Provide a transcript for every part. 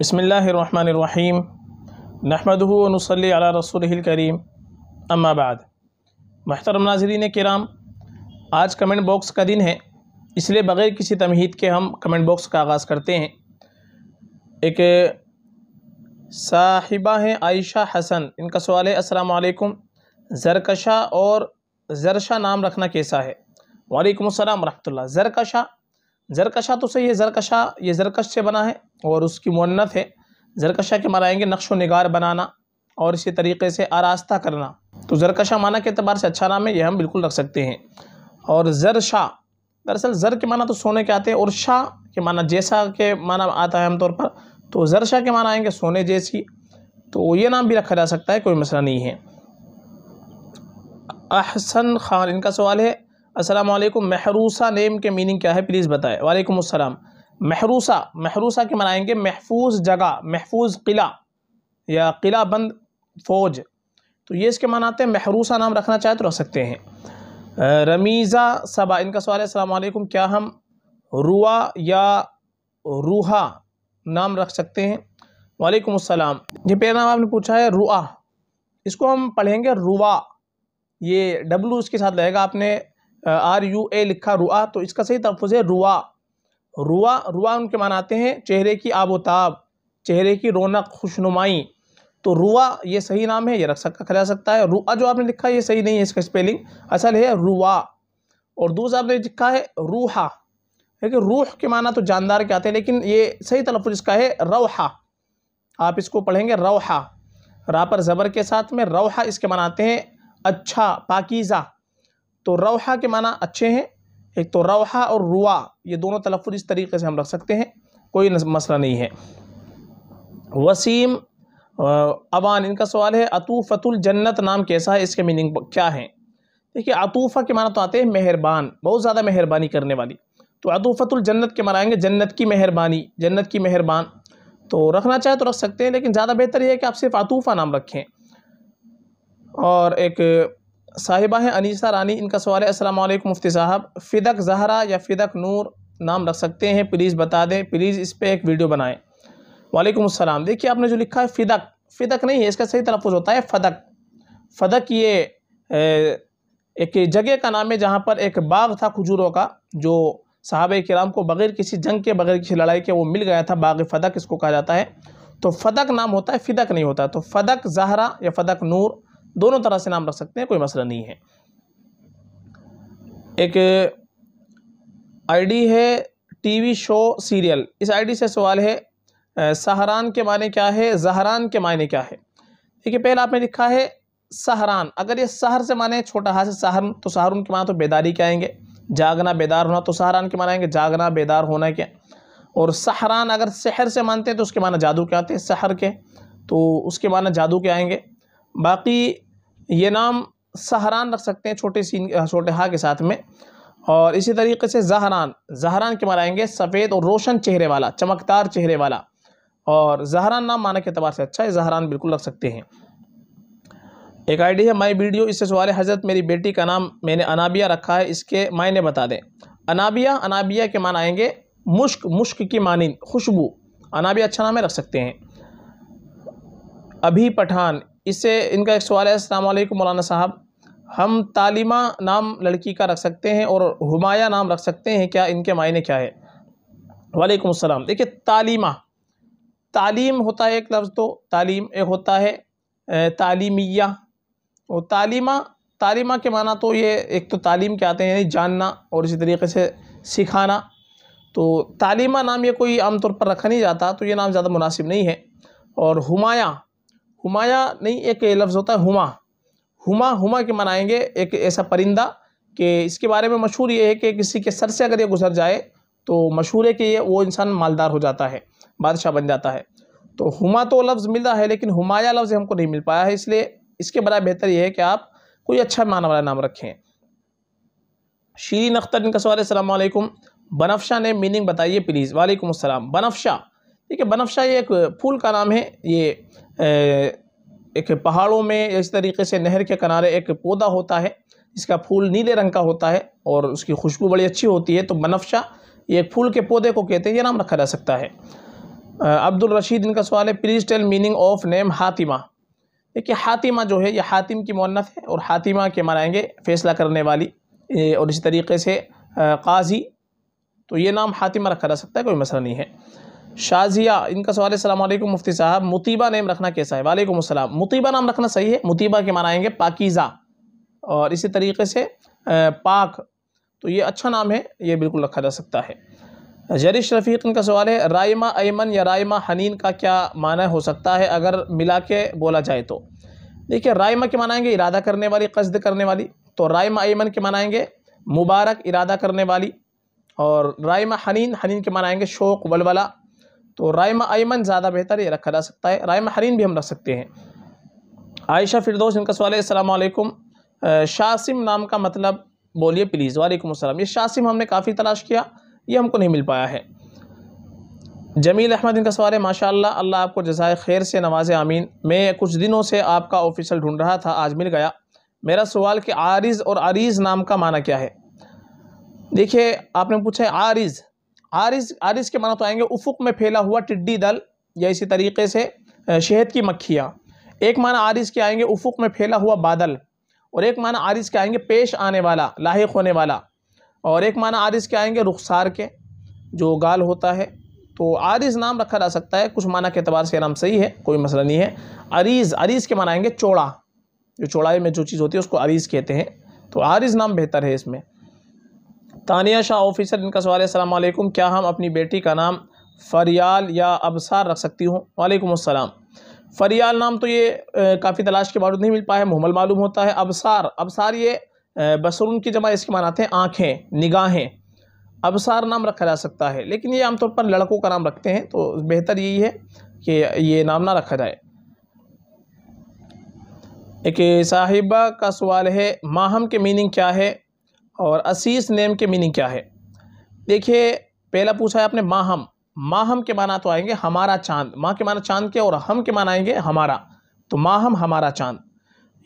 बसमीम नहमदनसली अला रसूल करीम अम्माबाद महतरम नाजरीन कराम आज कमेंट बॉक्स का दिन है इसलिए बग़ैर किसी तमहीद के हम कमेंट बॉक्स का आगाज़ करते हैं एक साहिबा हैं आयशा हसन इनका सवाल है असलकुम ज़रकशा और ज़रशा नाम रखना कैसा है वालेकुम अस्सलाम वरहमल ज़रकशा जरकशा तो सही है जरकशा ये जरकश से बना है और उसकी मनत है जरकशा के आएंगे नक्श नगार बनाना और इसी तरीके से आरास्ता करना तो जरकशा माना के अतबार से अच्छा नाम है यह हम बिल्कुल रख सकते हैं और जर शाह दरअसल ज़र के माना तो सोने के आते हैं और शाह के माना जैसा के माना आता है आमतौर पर तो ज़र शाह के माना आएंगे सोने जैसी तो ये नाम भी रखा जा सकता है कोई मसला नहीं है अहसन खान इनका सवाल है अस्सलाम वालेकुम महरूसा नेम के मीनिंग क्या है प्लीज़ बताएं वालेकुम अस्सलाम महरूसा महरूसा के मनाएंगे महफूज जगह महफूज किला या किला बंद फौज तो ये इसके मान आते हैं महरूसा नाम रखना चाहे तो रख सकते हैं रमीज़ा सबा इनका सवाल है असलम क्या हम रुआ या रूहा नाम रख सकते हैं वालेकुम अस्सलाम ये पहला नाम आपने पूछा है रुआ इसको हम पढ़ेंगे रुआ ये डब्लू इसके साथ लगेगा आपने आर यू ए लिखा रुआ तो इसका सही तलफ़ है रुआ रुआ रुआ उनके मनाते आते हैं चेहरे की आबोताब चेहरे की रौनक खुशनुमाई तो रुआ ये सही नाम है ये रख सकता खिला सकता है रुआ जो आपने लिखा है ये सही नहीं है इसका स्पेलिंग असल है रुआ और दूसरा आपने लिखा है रूहा देखिए रूह के माना तो जानदार के आते हैं लेकिन ये सही तलफ़ इसका है रवहा आप इसको पढ़ेंगे रवहा रा पर ज़बर के साथ में रोहा इसके मनाते हैं अच्छा पाकिज़ा तो रवा के माना अच्छे हैं एक तो रौहा और रुआ ये दोनों तलफ़ इस तरीके से हम रख सकते हैं कोई मसला नहीं है वसीम अबान इनका सवाल है अतूफ़तुल जन्नत नाम कैसा है इसके मीनिंग क्या है देखिए अतूफ़ा के माना तो आते हैं मेहरबान बहुत ज़्यादा मेहरबानी करने वाली तो अतूफ़तुल जन्नत के माना आएंगे जन्नत की मेहरबानी जन्नत की मेहरबान तो रखना चाहे तो रख सकते हैं लेकिन ज़्यादा बेहतर यह है कि आप सिर्फ अतूफ़ा नाम रखें और एक साहिबा हैं अनीसा रानी इनका सवाल है अस्सलाम वालेकुम मुफ्ती साहब फ़िदक जहरा या फ़िदक नूर नाम रख सकते हैं प्लीज़ बता दें प्लीज़ इस पर एक वीडियो बनाएं वालेकुम अस्सलाम देखिए आपने जो लिखा है फ़िदक फ़िदक नहीं है इसका सही तलफ़ होता है फ़दक फ़दक ये एक जगह का नाम है जहाँ पर एक बाग था खजूरों का जो साहब कराम को बग़ैर किसी जंग के बग़ैर किसी लड़ाई के वो मिल गया था बाग फ़दक इसको कहा जाता है तो फ़दक नाम होता है फ़िदक नहीं होता तो फ़दक जहरा या फ़दक नूर दोनों तरह से नाम रख सकते हैं कोई मसला नहीं है एक आईडी है टीवी शो सीरियल इस आईडी से सवाल है सहरान के मायने क्या है जहरान के मायने क्या है ठीक है पहले आपने लिखा है सहरान अगर ये सहर से माने छोटा हाथ से सहर तो सहर उनके माना तो बेदारी के आएंगे जागना बेदार होना तो सहरान के माना आएंगे जागना बेदार होना क्या और सहरान अगर शहर से मानते हैं तो उसके माना जादू के आते हैं सहर के तो उसके माना जादू के आएंगे बाकी ये नाम सहरान रख सकते हैं छोटे सीन छोटे हा के साथ में और इसी तरीके से जहरान जहरान के मनाएंगे सफ़ेद और रोशन चेहरे वाला चमकदार चेहरे वाला और जहरान नाम माना के अतबार से अच्छा है जहरान बिल्कुल रख सकते हैं एक आईडी है माई वीडियो इससे सवाल हजरत मेरी बेटी का नाम मैंने अनाबिया रखा है इसके मायने बता दें अनाबिया अनाबिया के मानाएँगे आएंगे मुश्क मुश्क की मानंद खुशबू अनाबिया अच्छा नाम है रख सकते हैं अभी पठान इससे इनका एक सवाल है अलमैक मौलाना साहब हम तालिमा नाम लड़की का रख सकते हैं और हमाया नाम रख सकते हैं क्या इनके मायने क्या है वालेकुम अस्सलाम देखिए तालिमा तालीम होता है एक लफ्ज़ तो तालीम एक होता है तालीमिया और तालीमा तालीमा के माना तो ये एक तो तालीम के आते हैं जानना और इसी तरीके से सिखाना तो तालीमा नाम ये कोई आमतौर पर रखा नहीं जाता तो ये नाम ज़्यादा मुनासिब नहीं है और हमाया हुमाया नहीं एक लफ्ज़ होता है हुमा हुमा हुमा के मनाएंगे एक ऐसा परिंदा कि इसके बारे में मशहूर ये है कि किसी के सर से अगर ये गुजर जाए तो मशहूर है कि ये वो इंसान मालदार हो जाता है बादशाह बन जाता है तो हुमा तो लफ्ज़ मिल रहा है लेकिन हुमाया लफ्ज़ हमको नहीं मिल पाया है इसलिए इसके बरए बेहतर ये है कि आप कोई अच्छा मान वाला नाम रखें शीरीन अख्तर इनका सवाल अलैक्म बनफशा ने मीनिंग बताइए प्लीज़ वालेकुम असलम बनफशा ठीक है बनफशा ये एक फूल का नाम है ये एक पहाड़ों में इस तरीके से नहर के किनारे एक पौधा होता है इसका फूल नीले रंग का होता है और उसकी खुशबू बड़ी अच्छी होती है तो बनफशा ये एक फूल के पौधे को कहते हैं ये नाम रखा जा सकता है अब्दुल रशीद इनका सवाल है please tell meaning of name Hatima देखिए हातिमा जो है ये हातिम की मुन्नत है और हातिमा के मनाएँगे फ़ैसला करने वाली और इसी तरीके से काजी तो ये नाम हातिमा रखा जा सकता है कोई मसला नहीं है शाजिया इनका सवाल है वालेकुम मुफ्ती साहब मुतीबा नेम रखना कैसा है वालेकुम अस्सलाम मुतीबा नाम रखना सही है मुतीबा के आएंगे पाकिज़ा और इसी तरीके से पाक तो ये अच्छा नाम है ये बिल्कुल रखा जा सकता है जरिश रफ़ीक इनका सवाल है रायमा ऐमन या रायमा हनीन का क्या माना हो सकता है अगर मिला के बोला जाए तो देखिए रायमा के मनाएँगे इरादा करने वाली कस्द करने वाली तो रायमा ऐमन के मनाएँगे मुबारक इरादा करने वाली और रायमा हनीन हनीन के मनाएँगे शौक वलवला तो रायम आयमन ज़्यादा बेहतर ये रखा जा सकता है रायम हरीन भी हम रख सकते हैं आयशा फिरदोस इनका सवाल है असलकुम शासिम नाम का मतलब बोलिए प्लीज़ वालेकुम असलम ये शासिम हमने काफ़ी तलाश किया ये हमको नहीं मिल पाया है जमील अहमद इनका सवाल है माशा अल्लाह आपको जजाय खैर से नवाज आमीन मैं कुछ दिनों से आपका ऑफिसल ढूंढ रहा था आज मिल गया मेरा सवाल कि आरिज और आरीज़ नाम का माना क्या है देखिए आपने पूछा है आरिज़ आरिस आरिस के माना तो आएंगे उफुक में फैला हुआ टिड्डी दल या इसी तरीके से शहद की मक्खियाँ एक माना आरिस के आएंगे उफुक में फैला हुआ बादल और एक माना आरिस के आएंगे पेश आने वाला लाक होने वाला और एक माना आरिस के आएंगे रुखसार के जो गाल होता है तो आरिज नाम रखा जा सकता है कुछ माना के अतबार से नाम सही है कोई मसला नहीं है अरीज़ अरीज़ के माना आएंगे चौड़ा जो चौड़ाई में जो चीज़ होती है उसको अरीज़ कहते हैं तो आरिज नाम बेहतर है इसमें तानिया शाह ऑफिसर इनका सवाल है अलैक्म क्या हम अपनी बेटी का नाम फरियाल या अबसार रख सकती हूँ वालेकुम अस्सलाम फरियाल नाम तो ये काफ़ी तलाश के बावजूद नहीं मिल पाया है मुहमल मालूम होता है अबसार अबसार ये बसरून की जमा इसके मानाते हैं आँखें निगाहें अबसार नाम रखा जा सकता है लेकिन ये आमतौर पर लड़कों का नाम रखते हैं तो बेहतर यही है कि ये नाम ना रखा जाए एक साहिबा का सवाल है माहम के मीनिंग क्या है और असीस नेम के मीनिंग क्या है देखिए पहला पूछा है आपने माहम माहम के माना तो आएंगे हमारा चांद माँ के माना चांद के और हम के माना आएंगे हमारा तो माहम हमारा चांद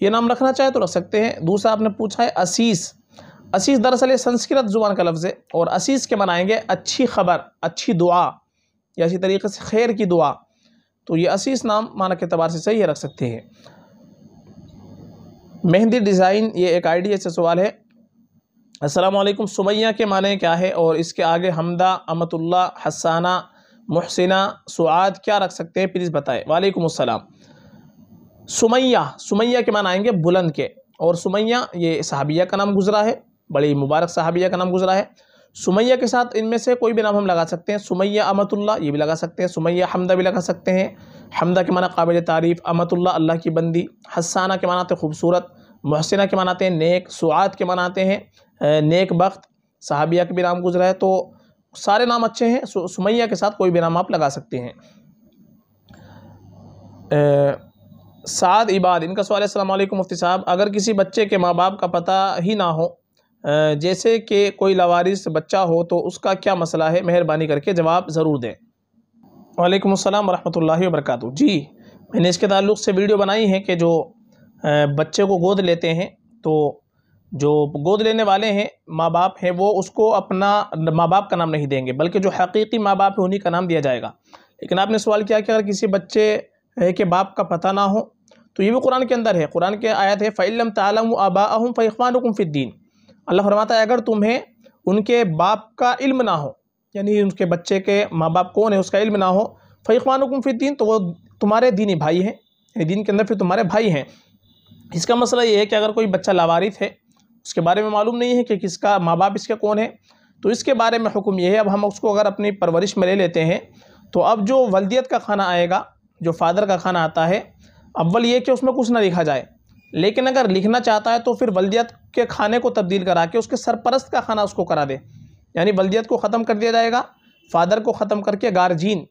ये नाम रखना चाहे तो रख सकते हैं दूसरा आपने पूछा है असीस असीस दरअसल ये संस्कृत जुबान का लफ्ज़ है और असीस के मनाएंगे अच्छी खबर अच्छी दुआ या इसी तरीके से खैर की दुआ तो ये असीस नाम माना के तबार से सही रख सकते हैं मेहंदी डिज़ाइन ये एक आइडिया से सवाल है असलम सुमैया के माने क्या है और इसके आगे हमदा अमतुल्ला हसाना मुहसिना सुआद क्या रख सकते हैं प्लीज़ बताएं वालेकुम अस्सलाम सुमैया सुमैया के मान आएंगे बुलंद के और सुमैया ये सहाबिया का नाम गुजरा है बड़ी मुबारक सहाबिया का नाम गुजरा है सुमैया के साथ इनमें से कोई भी नाम हम लगा सकते हैं सुमैया अमतुल्ला ये भी लगा सकते हैं सुमैया हमदा भी लगा सकते हैं हमदा के माना काबिल तारीफ़ अमतुल्ला अल्लाह की बंदी हसाना के मानाते खूबसूरत महसिना के मानाते हैं नेक सुआद के मनाते हैं नेक बख्त साहबिया के भी नाम गुजरा है तो सारे नाम अच्छे हैं सुमैया के साथ कोई भी नाम आप लगा सकते हैं साद इबाद इनका सवाल है मुफ्ती साहब अगर किसी बच्चे के माँ बाप का पता ही ना हो जैसे कि कोई लवारिस बच्चा हो तो उसका क्या मसला है मेहरबानी करके जवाब ज़रूर दें वालेकुम अस्सलाम वरहमतुल्लाहि वबरकातु जी मैंने इसके ताल्लुक से वीडियो बनाई है कि जो बच्चे को गोद लेते हैं तो जो गोद लेने वाले हैं माँ बाप हैं वो उसको अपना माँ बाप का नाम नहीं देंगे बल्कि जो हकीकी माँ बाप है उन्हीं का नाम दिया जाएगा लेकिन आपने सवाल किया कि अगर किसी बच्चे के बाप का पता ना हो तो ये भी कुरान के अंदर है कुरान के आयत है फ़ैलम तलम आबाहम फ़ैख़ान फ़िद्दीन अल्लाह फरमाता है अगर तुम्हें उनके बाप का इल्म ना हो यानी उनके बच्चे के माँ बाप कौन है उसका इल्म ना हो फ़ैख़ान फ़िद्दीन तो वो तुम्हारे दीनी भाई हैं यानी दीन के अंदर फिर तुम्हारे भाई हैं इसका मसला ये है कि अगर कोई बच्चा लावारिस है उसके बारे में मालूम नहीं है कि किसका माँ बाप इसके कौन है तो इसके बारे में हुक्म यह है अब हम उसको अगर अपनी परवरिश में ले लेते हैं तो अब जो वलदियत का खाना आएगा जो फादर का खाना आता है अव्वल ये कि उसमें कुछ ना लिखा जाए लेकिन अगर लिखना चाहता है तो फिर वलदियत के खाने को तब्दील करा के उसके सरपरस्त का खाना उसको करा दे यानी वलदियत को ख़त्म कर दिया जाएगा फादर को ख़त्म करके गार्जीन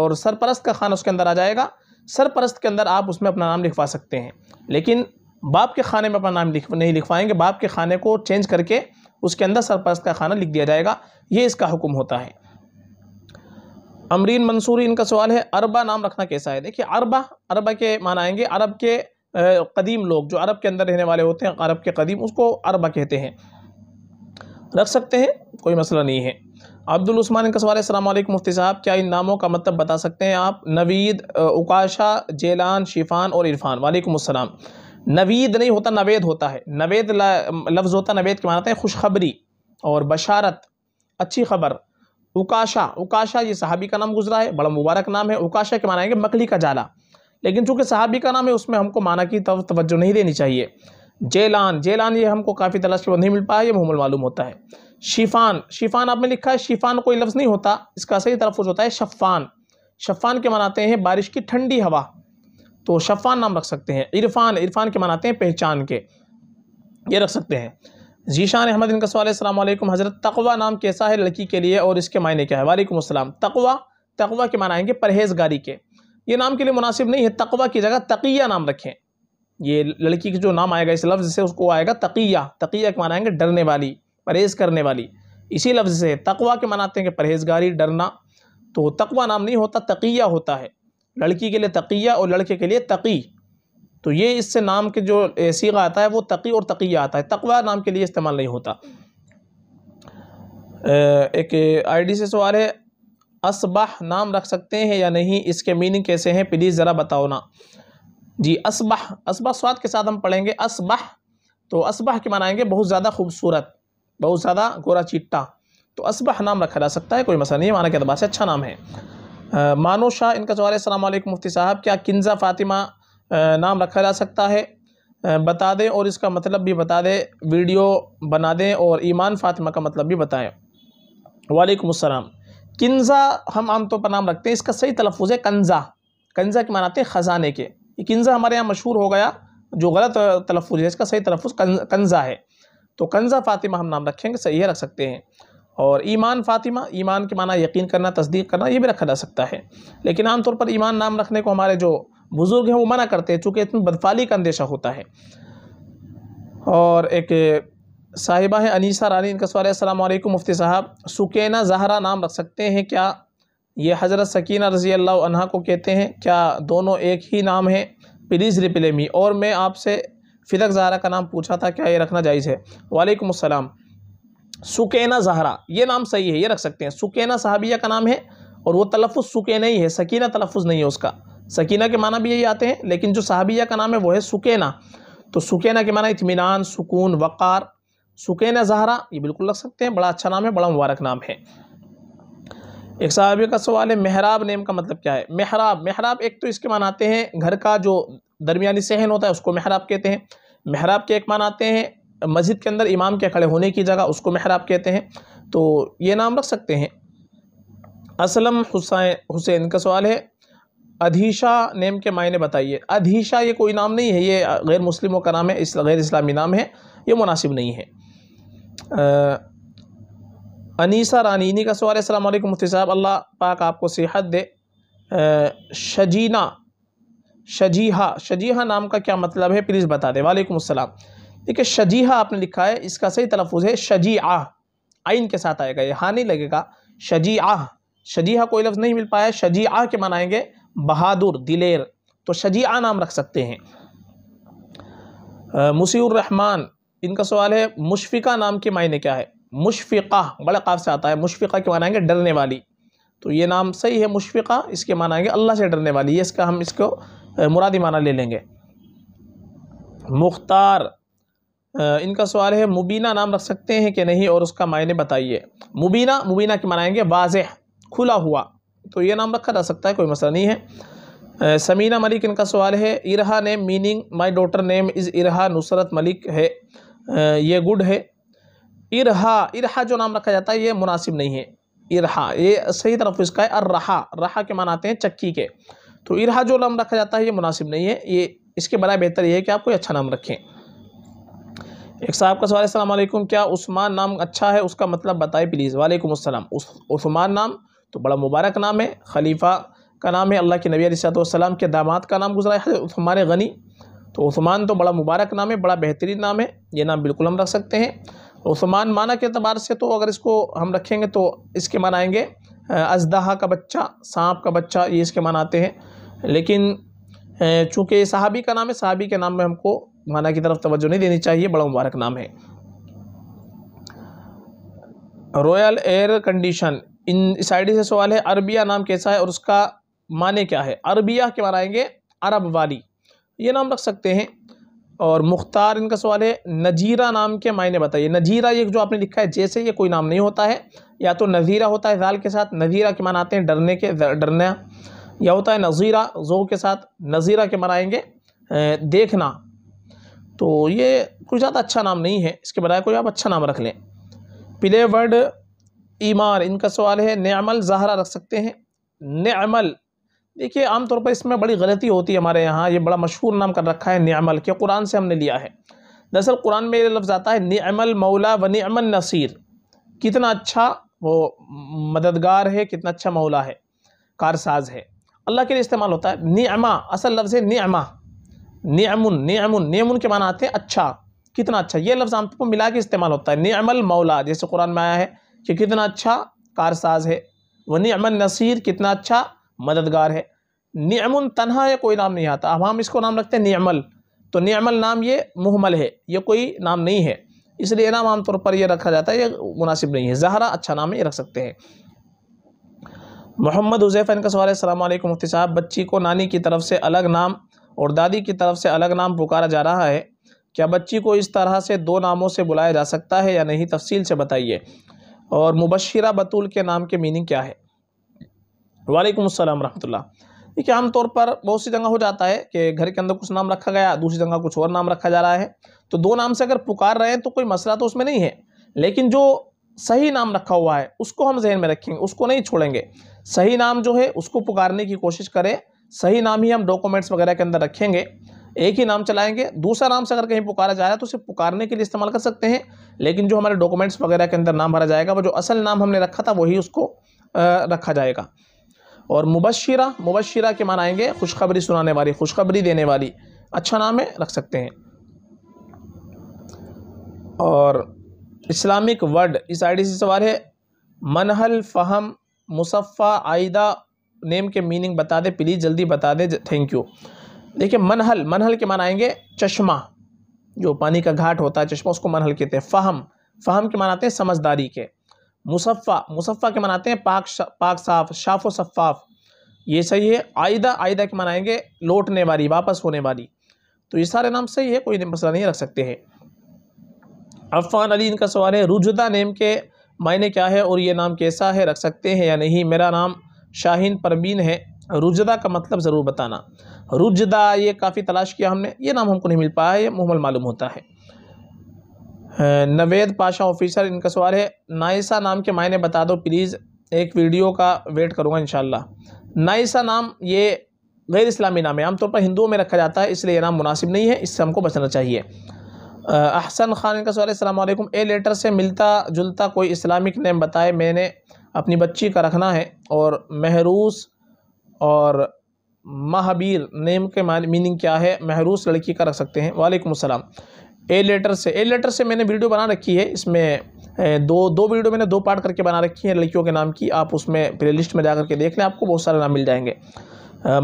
और सरपरस्त का खाना उसके अंदर आ जाएगा सरपरस्त के अंदर आप उसमें अपना नाम लिखवा सकते हैं लेकिन बाप के खाने में अपना नाम लिख नहीं लिख पाएंगे बाप के खाने को चेंज करके उसके अंदर सरपरस्त का खाना लिख दिया जाएगा ये इसका हुक्म होता है अमरीन मंसूरी इनका सवाल है अरबा नाम रखना कैसा है देखिए अरबा अरबा के मान आएंगे अरब के कदीम लोग जो अरब के अंदर रहने वाले होते हैं अरब के कदीम उसको अरबा कहते हैं रख सकते हैं कोई मसला नहीं है अब्दुल उस्मान इनका सवाल है अलैक् मुफ्ती साहब क्या इन नामों का मतलब बता सकते हैं आप नवीद उकाशा जेलान शिफान और इरफान वालेकुम अस्सलाम नवीद नहीं होता नवेद होता है नवेद लफ्ज़ होता नवेद के मानते हैं खुशखबरी और बशारत अच्छी खबर उकाशा उकाशा ये सहाबी का नाम गुजरा है बड़ा मुबारक नाम है उकाशा के माना है कि मकली का जाला लेकिन चूँकि सहाबी का नाम है उसमें हमको माना की तवज्जो नहीं देनी चाहिए जेलान जेलान ये हमको काफ़ी तलाश के बाद नहीं मिल पाया ये मुहमल मालूम होता है शिफान शिफान आपने लिखा है शिफान कोई लफ्ज़ नहीं होता इसका सही तरफ होता है शफ़ान शफ़ान के मनाते हैं बारिश की ठंडी हवा तो शफ़ान नाम रख सकते हैं इरफान इरफान के मनाते हैं पहचान के ये रख सकते हैं जीशान अहमद इनका सवाल है हज़रत तकवा नाम कैसा है लड़की के लिए और इसके मायने क्या है वालेकुम असलम तकवा तकवा के माना आएंगे परहेजगारी के ये नाम के लिए मुनासिब नहीं है तकवा की जगह तकिया नाम रखें ये लड़की का जो नाम आएगा इस लफ्ज़ से उसको आएगा तकिया तकिया के माना आएंगे डरने वाली परहेज़ करने वाली इसी लफ्ज़ से तकवा के मनाते हैं कि परहेजगारी डरना तो तकवा नाम नहीं होता तकिया होता है लड़की के लिए तकिया और लड़के के लिए तकी तो ये इससे नाम के जो सीगा आता है वो तकी और तकिया आता है तकवा नाम के लिए इस्तेमाल नहीं होता एक आईडी से सवाल है असबाह नाम रख सकते हैं या नहीं इसके मीनिंग कैसे हैं प्लीज़ ज़रा बताओ ना जी असबाह असबाह स्वाद के साथ हम पढ़ेंगे असबाह तो असबाह के मनाएंगे बहुत ज़्यादा खूबसूरत बहुत ज़्यादा गोरा चिट्टा तो असबाह नाम रखा जा सकता है कोई मसला नहीं है माना के अतबार से अच्छा नाम है मानो शाह इनका सवाल है मुफ्ती साहब क्या किन्जा फ़ातिमा नाम रखा जा सकता है बता दें और इसका मतलब भी बता दें वीडियो बना दें और ईमान फ़ातिमा का मतलब भी बताएं वालेकुम अस्सलाम किन्जा हम आमतौर पर नाम रखते हैं इसका सही तलफ़ है कंजा कंजा के मानाते हैं ख़जाने के ये किन्जा हमारे यहाँ मशहूर हो गया जो गलत तलफ़ है इसका सही तलफ़ कंजा है तो कंजा फ़ातिमा हम नाम रखेंगे सही है रख सकते हैं और ईमान फ़ातिमा ईमान के माना यकीन करना तस्दीक करना ये भी रखा जा सकता है लेकिन आमतौर पर ईमान नाम रखने को हमारे जो बुज़ुर्ग हैं वो मना करते हैं चूँकि इसमें बदफाली का अंदेशा होता है और एक साहिबा है अनीसा रानी इनका सवाल है मुफ्ती साहब सुकैना जहरा नाम रख सकते हैं क्या ये हज़रत सकीना रज़ी अल्लाह को कहते हैं क्या दोनों एक ही नाम है प्लीज़ रिप्ले मी और मैं आपसे फिदक जहरा का नाम पूछा था क्या ये रखना जायज़ है वालेकुम अस्सलाम सुकेना जहरा ये नाम सही है ये रख सकते हैं सुकेना साहबिया का नाम है और वो तलफ़ सुकेना ही है सकीना तलफ़ नहीं है उसका सकीना के माना भी यही आते हैं लेकिन जो साहबिया का नाम है वो है सुकेना तो सुकेना के माना इतमान सुकून वक़ार सुकेना जहरा ये बिल्कुल रख सकते हैं बड़ा अच्छा नाम है बड़ा मुबारक नाम है एक साहबी का सवाल है महराब नेम का मतलब क्या है महराब महराब एक तो इसके मान आते हैं घर का जो दरमिया सहन होता है उसको महराब कहते हैं महराब के एक मान आते हैं मस्जिद के अंदर इमाम के खड़े होने की जगह उसको महराब कहते हैं तो ये नाम रख सकते हैं असलम हुसैन हुसैन का सवाल है अधीशा नेम के मायने बताइए अधीशा ये कोई नाम नहीं है ये गैर मुस्लिमों का नाम है इस गैर इस्लामी नाम है ये मुनासिब नहीं है आ, अनीसा रानीनी का सवाल है अलैक्म मुफ्ती साहब अल्लाह पाक आपको सेहत दे आ, शजीना शजीहा शजीहा नाम का क्या मतलब है प्लीज़ बता दें वालेकुम अस्सलाम देखिए शजीहा आपने लिखा है इसका सही तलफ़ है शजी आह आइन के साथ आएगा ये हाँ नहीं लगेगा शजी आह शजीहा कोई लफ्ज़ नहीं मिल पाया शजी आह के मनाएंगे बहादुर दिलेर तो शजी आ नाम रख सकते हैं रहमान इनका सवाल है मुशफ़िका नाम के मायने क्या है मुशफ़िका बड़ा काफ से आता है मुशफ़िका के मनाएंगे डरने वाली तो ये नाम सही है मुशफ़िका इसके मनाएंगे अल्लाह से डरने वाली ये इसका हम इसको मुरादी माना ले लेंगे मुख्तार इनका सवाल है मुबीना नाम रख सकते हैं कि नहीं और उसका मायने बताइए मुबीना मुबीना के मनाएंगे वाज खुला हुआ तो ये नाम रखा जा सकता है कोई मसला नहीं है समीना मलिक इनका सवाल है Irha name meaning my daughter name is Irha Nusrat Malik है ये गुड है इरहा इरहा जो नाम रखा जाता है ये मुनासिब नहीं है इरहा ये सही तरफ इसका है अर रहा रहा के मान आते हैं चक्की के तो इरहा जो नाम रखा जाता है ये मुनासिब नहीं है ये इसके बड़ा बेहतर ये है कि आप कोई अच्छा नाम रखें एक साहब का सवाल सलामकुम क्या उस्मान नाम अच्छा है उसका मतलब बताए प्लीज़ वालेकुम अस्सलाम उस्मान नाम तो बड़ा मुबारक नाम है खलीफा का नाम है अल्लाह के नबी रिसम के दामाद का नाम गुजरा है उस्मान गनी तो उस्मान तो बड़ा मुबारक नाम है बड़ा बेहतरीन नाम है ये नाम बिल्कुल हम रख सकते हैं तो उस्मान माना के अतबार से तो अगर इसको हम रखेंगे तो इसके मान आएँगे अजदहा का बच्चा सांप का बच्चा ये इसके मान आते हैं लेकिन चूँकि सहाबी का नाम है सहाबी के नाम में हमको माना की तरफ तोज्जो नहीं देनी चाहिए बड़ा मुबारक नाम है रॉयल एयर कंडीशन इन इस से सवाल है अरबिया नाम कैसा है और उसका माने क्या है अरबिया के बारे आएंगे अरब वाली ये नाम रख सकते हैं और मुख्तार इनका सवाल है नजीरा नाम के मायने बताइए नजीरा ये जो आपने लिखा है जैसे ये कोई नाम नहीं होता है या तो नज़ीरा होता है जाल के साथ नज़ीरा के मान आते हैं डरने के डरना या होता है नज़ीरा जो के साथ नज़ीरा के मान आएंगे देखना तो ये कोई ज़्यादा अच्छा नाम नहीं है इसके बजाय कोई आप अच्छा नाम रख लें पिले वर्ड ईमार इनका सवाल है नमल जहरा रख सकते हैं नमल देखिए आमतौर पर इसमें बड़ी गलती होती है हमारे यहाँ ये बड़ा मशहूर नाम कर रखा है नमल के कुरान से हमने लिया है दरअसल कुरान में ये लफ्ज़ आता है नमल मौला व नमल नसीर कितना अच्छा वो मददगार है कितना अच्छा मौला है कारसाज है अल्लाह के लिए इस्तेमाल होता है नमा असल लफ्ज़ है नमा नियमुन नियमुन नियमुन के माना आते हैं अच्छा कितना अच्छा ये लफ्ज़ आम को मिला के इस्तेमाल होता है नियमल मौला जैसे कुरान में आया है कि कितना अच्छा कारसाज है वह नियमन नसीर कितना अच्छा मददगार है नियमुन तनहा यह कोई नाम नहीं आता अब हम इसको नाम रखते हैं नियमल तो नियमल नाम ये मुहमल है ये कोई नाम नहीं है इसलिए नाम आमतौर पर यह रखा जाता है ये मुनासिब नहीं है जहरा अच्छा नाम है ये रख सकते हैं मोहम्मद हुजैफ़ इनका सवाल है सलामकुम मुफ्ती साहब बच्ची को नानी की तरफ से अलग नाम और दादी की तरफ से अलग नाम पुकारा जा रहा है क्या बच्ची को इस तरह से दो नामों से बुलाया जा सकता है या नहीं तफसील से बताइए और मुबशरा बतूल के नाम के मीनिंग क्या है वालेकुम अस्सलाम रहमतुल्लाह देखिए आमतौर पर बहुत सी जगह हो जाता है कि घर के अंदर कुछ नाम रखा गया दूसरी जगह कुछ और नाम रखा जा रहा है तो दो नाम से अगर पुकार रहे हैं तो कोई मसला तो उसमें नहीं है लेकिन जो सही नाम रखा हुआ है उसको हम जहन में रखेंगे उसको नहीं छोड़ेंगे सही नाम जो है उसको पुकारने की कोशिश करें सही नाम ही हम डॉक्यूमेंट्स वगैरह के अंदर रखेंगे एक ही नाम चलाएंगे दूसरा नाम से अगर कहीं पुकारा जा रहा है तो उसे पुकारने के लिए इस्तेमाल कर सकते हैं लेकिन जो हमारे डॉक्यूमेंट्स वगैरह के अंदर नाम भरा जाएगा वो जो असल नाम हमने रखा था वही उसको रखा जाएगा और मुबशरा मुबशरा के मान आएंगे खुशखबरी सुनाने वाली खुशखबरी देने वाली अच्छा नाम है रख सकते हैं और इस्लामिक वर्ड इस डी से सवाल है मनहल फ़हम मुसफ़ा आयदा नेम के मीनिंग बता दे प्लीज़ जल्दी बता दे थैंक यू देखिए मनहल मनहल के माना आएंगे चश्मा जो पानी का घाट होता है चश्मा उसको मनहल कहते हैं फ़हम फ़हम के मनाते हैं समझदारी के मुसफ़ा मुसफ़ा के मनाते हैं पाक शा, पाक साफ शाफ शफ़ाफ ये सही है आयदा आयदा के मनाएंगे लौटने वाली वापस होने वाली तो ये सारे नाम सही है कोई मसला नहीं रख सकते हैं अफान अली इनका सवाल है रुजदा नेम के मायने क्या है और ये नाम कैसा है रख सकते हैं या नहीं मेरा नाम शाहीन परवीन है रुजदा का मतलब ज़रूर बताना रुजदा ये काफ़ी तलाश किया हमने ये नाम हमको नहीं मिल पाया ये मुहमल मालूम होता है नवेद पाशा ऑफिसर इनका सवाल है नाइसा नाम के मायने बता दो प्लीज़ एक वीडियो का वेट करूँगा इन नाइसा नाम ये गैर इस्लामी नाम है आमतौर पर हिंदुओं में रखा जाता है इसलिए यह नाम मुनासिब नहीं है इससे हमको बचना चाहिए अहसन ख़ान का सवाल अलैक्म ए लेटर से मिलता जुलता कोई इस्लामिक नेम बताए मैंने अपनी बच्ची का रखना है और महरूस और महबीर नेम के मीनिंग क्या है महरूस लड़की का रख सकते हैं वालेकुम अस्सलाम ए लेटर से ए लेटर से मैंने वीडियो बना रखी है इसमें दो दो वीडियो मैंने दो पार्ट करके बना रखी है लड़कियों के नाम की आप उसमें प्ले लिस्ट में जा करके देख लें आपको बहुत सारे नाम मिल जाएंगे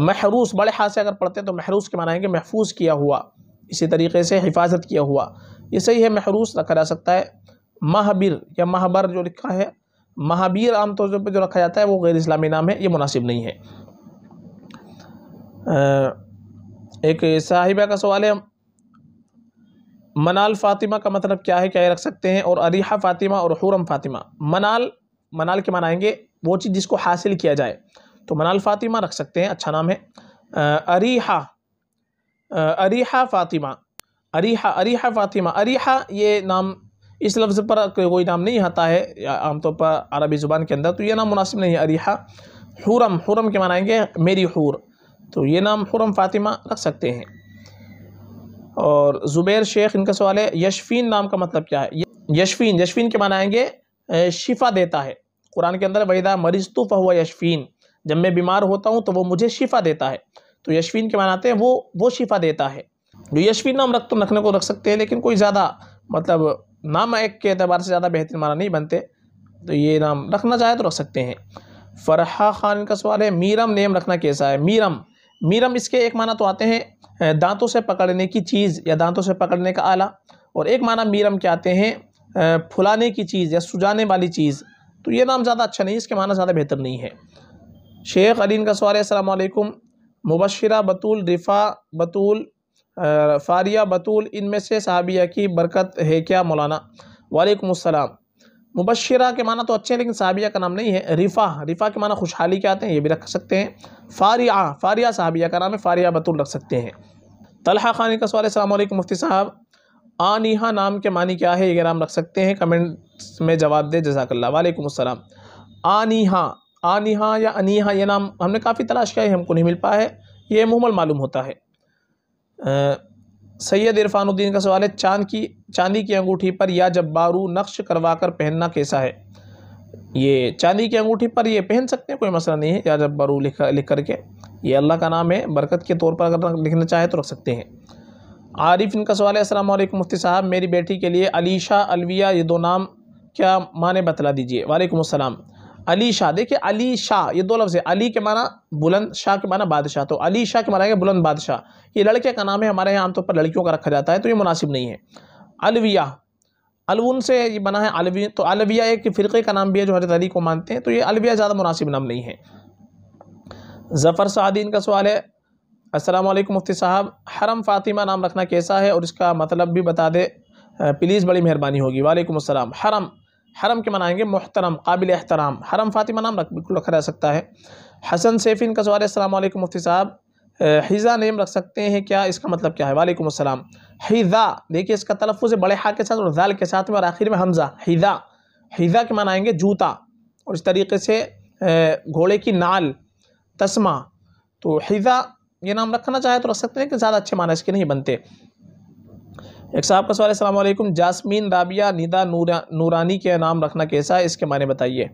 महरूस बड़े हाथ से अगर पढ़ते हैं तो महरूस के मनाएँगे महफूज किया हुआ इसी तरीके से हिफाजत किया हुआ ये सही है महरूस रखा जा सकता है महाबिर या महाबर जो लिखा है महाबीर तौर पर जो रखा जाता है वो गैर इस्लामी नाम है ये मुनासिब नहीं है एक साहिबा का सवाल है मनाल फ़ातिमा का मतलब क्या है क्या रख सकते हैं और अरीहा फ़ातिमा और हुरम फ़ातिमा मनाल मनाल के मनाएंगे वो चीज़ जिसको हासिल किया जाए तो मनाल फ़ातिमा रख सकते हैं अच्छा नाम है अरीहा अरीहा फ़ातिमा अरीहा अरीहा फ़ातिमा अरीहा ये नाम इस लफ्ज़ पर कोई नाम नहीं आता है आमतौर पर अरबी ज़ुबान के अंदर तो ये नाम मुनासिब नहीं है अरीहा हुरम हुरम के मनाएंगे मेरी हूर तो ये नाम हुरम फ़ातिमा रख सकते हैं और ज़ुबैर शेख इनका सवाल है यशफीन नाम का मतलब क्या है यशफीन यशफीन के मनाएंगे शिफा देता है कुरान के अंदर वहीदा मरीज तो हुआ यशफीन जब मैं बीमार होता हूँ तो वो मुझे शिफा देता है तो यशवीन के मानाते हैं वो वो शिफा देता है जो यशवीन नाम रख तो रखने को रख सकते हैं लेकिन कोई ज़्यादा मतलब नाम एक के अतबार से ज़्यादा बेहतरीन माना नहीं बनते तो ये नाम रखना चाहे तो रख सकते हैं फ़रहा खान का सवाल है मीरम नेम रखना कैसा है मीरम मीरम इसके एक माना तो आते हैं दांतों से पकड़ने की चीज़ या दांतों से पकड़ने का आला और एक माना मीरम के आते हैं फुलाने की चीज़ या सुजाने वाली चीज़ तो ये नाम ज़्यादा अच्छा नहीं इसके माना ज़्यादा बेहतर नहीं है शेख अलीन का सवाल है असलकुम मुबशरा बतूल रिफ़ा बतूल फ़ारिया बतूल इनमें से सहाबिया की बरकत है क्या मौलाना वालेकुम अस्सलाम मुबशरा के माना तो अच्छे हैं लेकिन साहबिया का नाम नहीं है रिफ़ा रिफ़ा के माना खुशहाली के आते हैं ये भी रख सकते हैं फ़ारिया फ़ारिया साहबिया का नाम है फ़ारिया बतूल रख सकते हैं तलहा खानी का सवाल अलैक् मुफ्ती साहब आनिहा नाम के मानी क्या है ये नाम रख सकते हैं कमेंट्स में जवाब दें जजाकल्ला वालेकुम असलम आनिहा आनिहा या अनिहा ये नाम हमने काफ़ी तलाश किया है हमको नहीं मिल पाया है ये मुहमल मालूम होता है सैयद इरफानुद्दीन का सवाल है चांद की चांदी की अंगूठी पर या जब बारू नक्श करवा कर पहनना कैसा है ये चांदी की अंगूठी पर ये पहन सकते हैं कोई मसला नहीं है या जब बारू लिख लिख करके ये अल्लाह का नाम है बरकत के तौर पर अगर लिखना चाहे तो रख सकते हैं आरिफ इनका सवाल है असलम मुफ्ती साहब मेरी बेटी के लिए अलीशा अलविया ये दो नाम क्या माने बतला दीजिए वालेकुम असलम अली शाह देखिए अली शाह ये दो लफ्ज़ है अली के माना बुलंद शाह के माना बादशाह तो अली शाह के माना है बुलंद बादशाह ये लड़के का नाम है हमारे यहाँ आमतौर पर लड़कियों का रखा जाता है तो ये मुनासिब नहीं है अलविया अलवन से ये बना है अलविया तो अलविया एक फ़िरक़े का नाम भी है जो हजरत अली को मानते हैं तो ये अलविया ज़्यादा मुनासिब नाम नहीं है ज़फ़र सादी का सवाल है असलम मुफ्ती साहब हरम फ़ातिमा नाम रखना कैसा है और इसका मतलब भी बता दे प्लीज़ बड़ी मेहरबानी होगी वालेकुम अस्सलाम हरम हरम के मनाएंगे मोहतरम काबिल एहतराम हरम फ़ातिमा नाम रख बिल्कुल रखा जा सकता है हसन सैफिन का सवाल असल मुफ्ती साहब हिज़ा नेम रख सकते हैं क्या इसका मतलब क्या है वालेकुम अस्सलाम हिज़ा देखिए इसका तलफ़ुज़ बड़े हा के साथ और दाल के साथ में और आखिर में हमज़ा हिज़ा हिज़ा के मनाएंगे जूता और इस तरीके से घोड़े की नाल तस्मा तो हिज़ा ये नाम रखना चाहे तो रख सकते हैं कि ज़्यादा अच्छे माना इसके नहीं बनते एक साहब का सवाल अल्लाम जासमीन राबिया निदा नूरा, नूरानी के नाम रखना कैसा है इसके माने बताइए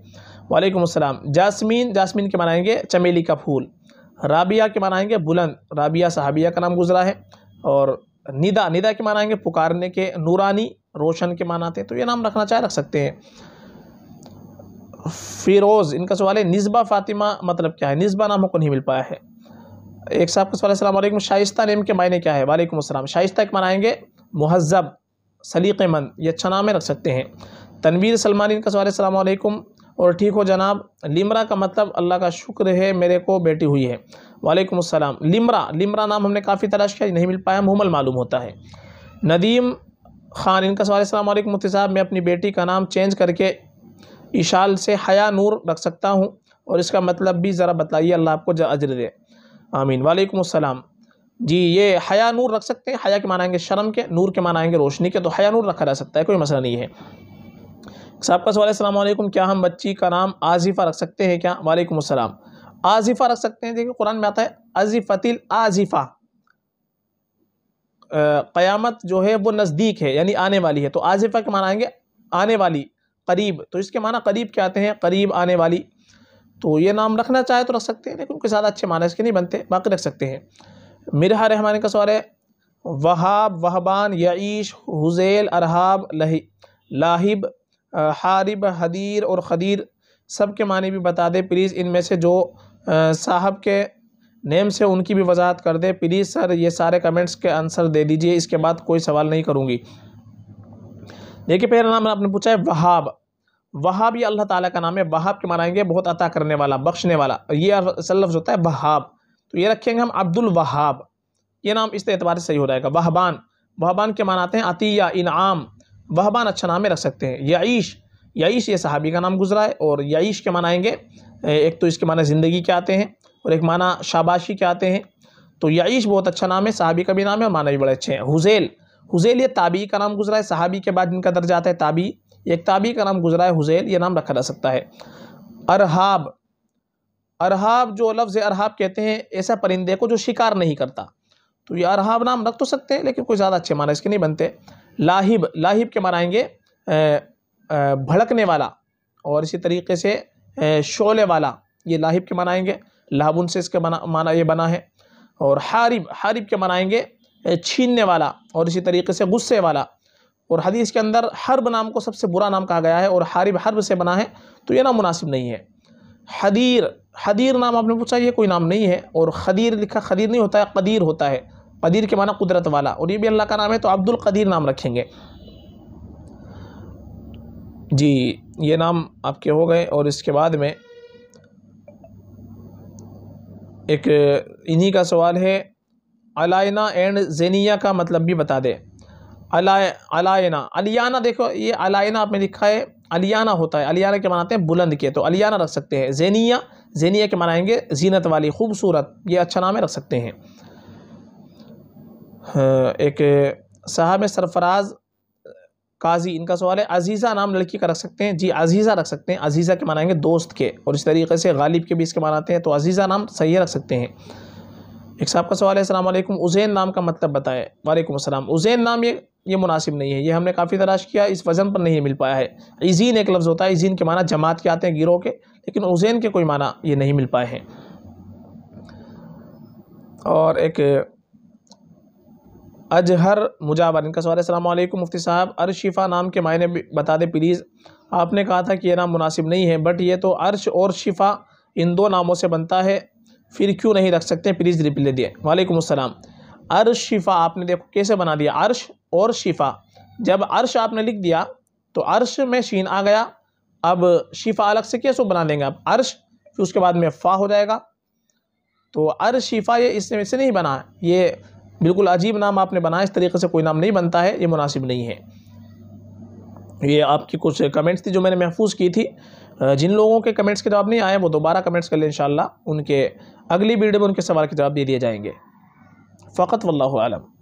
वालेकुम अस्सलाम जासमीन जासमीन के मनाएंगे चमेली का फूल राबिया के मनाएंगे बुलंद राबिया साहबिया का नाम गुजरा है और निदा निदा के मनाएंगे पुकारने के नूरानी रोशन के मान आते हैं तो ये नाम रखना चाहे रख सकते हैं फिरोज़ इनका सवाल है नस्बा फ़ातिमा मतलब क्या है नस्बा नाम को नहीं मिल पाया है एक साहब का सवाल अल्लाम शाइस्ता नेम के मायने क्या है वालेकुम असलम शाइस्ता के मनाएंगे महजब सलीक़ेमंद ये अच्छा नाम रख सकते हैं तनवीर सलमान इनका सवाल सलामकुम और ठीक हो जनाब लिमरा का मतलब अल्लाह का शुक्र है मेरे को बेटी हुई है वालेकुम अस्सलाम लिमरा लिमरा नाम हमने काफ़ी तलाश किया नहीं मिल पाया मुमल मालूम होता है नदीम खान इनका सवाल सलामकुम मुफ्ती साहब मैं अपनी बेटी का नाम चेंज करके इशाल से हया नूर रख सकता हूँ और इसका मतलब भी ज़रा बताइए अल्लाह आपको अजर दे आमीन वालेकुम अस्सलाम जी ये हया नूर रख सकते हैं हया के माना आएंगे शर्म के नूर के माना आएंगे रोशनी के तो हया नूर रखा जा सकता है कोई मसला नहीं है साहब का सवाल असल क्या हम बच्ची का नाम आजीफा रख सकते हैं क्या वालेकुम असलम आजीफ़ा रख सकते हैं देखिए कुरान में आता है अजीफ़तिल आजीफा क़यामत जो है वो नज़दीक है यानी आने वाली है तो आजिफ़ा के माना आएंगे आने वाली करीब तो इसके माना करीब क्या आते हैं करीब आने वाली तो ये नाम रखना चाहे तो रख सकते हैं लेकिन उनके साथ अच्छे माना इसके नहीं बनते बाकी रख सकते हैं मिरह रहमान का सवाल है वहाब वहबान यईश हुज़ैल अरहाब लही लाहिब हारिब हदीर और खदीर सब के मानी भी बता दें प्लीज़ इनमें से जो साहब के नेम से उनकी भी वजाहत कर दे प्लीज़ सर ये सारे कमेंट्स के आंसर दे दीजिए इसके बाद कोई सवाल नहीं करूँगी देखिए पहला नाम आपने पूछा है वहाब वहाब ये अल्लाह ताला का नाम है वहाब के मनाएंगे बहुत अता करने वाला बख्शने वाला ये असल लफ्ज़ होता है वहाब तो ये रखेंगे हम अब्दुल वहाब ये नाम इस एतबार से सही हो जाएगा वहबान वहबान के मान आते हैं अतिया इनाम वहबान अच्छा नाम रख सकते हैं याईश याईश ये सहाबी का नाम गुजरा है और याईश के मनाएँगे एक तो इसके माना ज़िंदगी के आते हैं और एक माना शाबाशी के आते हैं तो याईश बहुत अच्छा नाम है सहाबी का भी नाम है और माना भी बड़े अच्छे हैं हुज़ैल हुज़ैल ये ताबी का नाम गुजरा है सहाबी के बाद इनका दर्जा आता है ताबी एक ताबी का नाम गुजरा है हुज़ैल ये नाम रखा जा सकता है अरहाब अरहाब जो लफ्ज़ अरहाब कहते हैं ऐसा परिंदे को जो शिकार नहीं करता तो ये अरहाब नाम रख तो सकते हैं लेकिन कोई ज़्यादा अच्छे माना इसके नहीं बनते लाहिब लाहिब के मानाएंगे भड़कने वाला और इसी तरीके से शोले वाला ये लाहिब के मनाएँगे लाहबुन से इसके बना माना ये बना है और हारिब हारिब के मनाएँगे छीनने वाला और इसी तरीके से गुस्से वाला और हदीस के अंदर हर्ब नाम को सबसे बुरा नाम कहा गया है और हारिब हर्ब से बना है तो ये ना मुनासिब नहीं है हदीर हदीर नाम आपने पूछा ये कोई नाम नहीं है और खदीर लिखा खदीर नहीं होता है कदीर होता है कदीर के माना कुदरत वाला और ये भी अल्लाह का नाम है तो अब्दुल कदीर नाम रखेंगे जी ये नाम आपके हो गए और इसके बाद में एक इन्हीं का सवाल है अलायना एंड जेनिया का मतलब भी बता दें अलाय अलायना अलियाना देखो ये अलायना आपने लिखा है अलियाना होता है अलियाना के मनाते हैं बुलंद के तो अलियाना रख सकते हैं जेनिया जेनिया के मनाएंगे जीनत वाली खूबसूरत ये अच्छा नाम है रख सकते हैं हाँ, एक साहब सरफराज काजी इनका सवाल है अजीज़ा नाम लड़की का रख सकते हैं जी अजीज़ा रख सकते हैं अजीज़ा के मनाएंगे दोस्त के और इस तरीके से गालिब के भी इसके मनाते हैं तो अजीज़ा नाम सही रख सकते हैं एक साहब का सवाल है अल्लाम उज़ैन नाम का मतलब बताए वालेकुम अस्सलाम उज़ैन नाम ये ये मुनासिब नहीं है ये हमने काफ़ी तलाश किया इस वज़न पर नहीं मिल पाया है ईजीन एक लफ्ज़ होता है ईजीन के माना जमात के आते हैं गिरोह के लेकिन उज़ैन के कोई माना ये नहीं मिल पाए हैं और एक अजहर मुजावर इनका सवाल असलम मुफ्ती साहब अरशिफ़ा नाम के मायने बता दें प्लीज़ आपने कहा था कि यह नाम मुनासिब नहीं है बट ये तो अरश और शिफ़ा इन दो नामों से बनता है फिर क्यों नहीं रख सकते प्लीज़ रिप्ले दिए वालेकुम अस्सलाम अर्श शिफ़ा आपने देखो कैसे बना दिया अर्श और शिफ़ा जब अर्श आपने लिख दिया तो अर्श में शीन आ गया अब शिफ़ा अलग से कैसे बना देंगे आप अर्श फिर उसके बाद में फ़ा हो जाएगा तो अर्श शिफ़ा ये इसने से नहीं बना ये बिल्कुल अजीब नाम आपने बनाया इस तरीके से कोई नाम नहीं बनता है ये मुनासिब नहीं है ये आपकी कुछ कमेंट्स थी जो मैंने महफूज की थी जिन लोगों के कमेंट्स के जवाब नहीं आए वो दोबारा कमेंट्स कर लें इन उनके अगली वीडियो में उनके सवाल के जवाब दे दिए जाएंगे फ़कत वल्लम